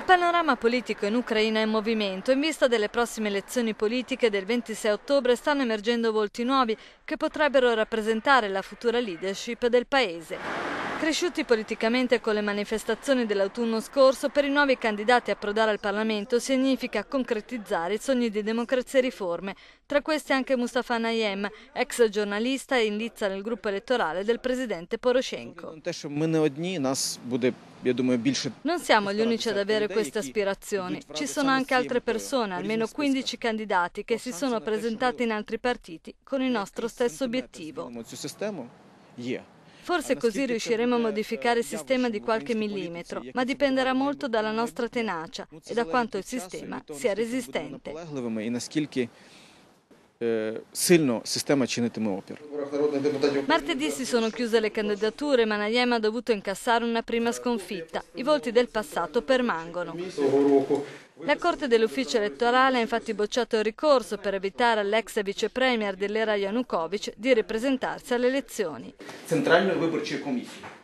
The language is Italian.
Il panorama politico in Ucraina è in movimento. In vista delle prossime elezioni politiche del 26 ottobre stanno emergendo volti nuovi che potrebbero rappresentare la futura leadership del Paese. Cresciuti politicamente con le manifestazioni dell'autunno scorso, per i nuovi candidati a approdare al Parlamento significa concretizzare i sogni di democrazia e riforme, tra questi anche Mustafa Nayem, ex giornalista e indizza nel gruppo elettorale del presidente Poroshenko. Non siamo gli unici ad avere queste aspirazioni, ci sono anche altre persone, almeno 15 candidati, che si sono presentati in altri partiti con il nostro stesso obiettivo. Forse così riusciremo a modificare il sistema di qualche millimetro, ma dipenderà molto dalla nostra tenacia e da quanto il sistema sia resistente сильно система чинитиме Martedì si sono chiuse le candidature, ma Naiem ha dovuto incassare una prima sconfitta. I volti del passato permangono. La Corte dell'Ufficio elettorale ha infatti bocciato il ricorso per evitare all'ex vicepremier dell'era Yanukovych di ripresentarsi alle elezioni. Centralnoj wyborчій комісії